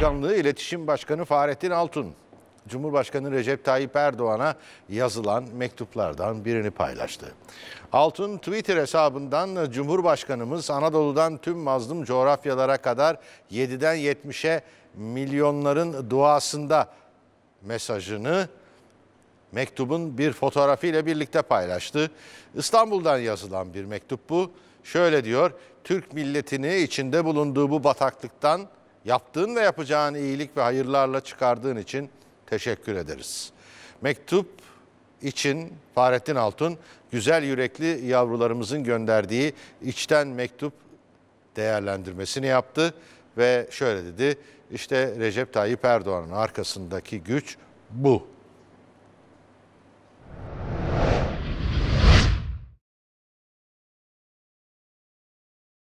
Başkanlığı İletişim Başkanı Fahrettin Altun, Cumhurbaşkanı Recep Tayyip Erdoğan'a yazılan mektuplardan birini paylaştı. Altun Twitter hesabından Cumhurbaşkanımız Anadolu'dan tüm mazlum coğrafyalara kadar 7'den 70'e milyonların duasında mesajını mektubun bir fotoğrafıyla birlikte paylaştı. İstanbul'dan yazılan bir mektup bu. Şöyle diyor, Türk milletini içinde bulunduğu bu bataklıktan yaptığın ve yapacağın iyilik ve hayırlarla çıkardığın için teşekkür ederiz. Mektup için Fahrettin Altun, güzel yürekli yavrularımızın gönderdiği içten mektup değerlendirmesini yaptı ve şöyle dedi, İşte Recep Tayyip Erdoğan'ın arkasındaki güç bu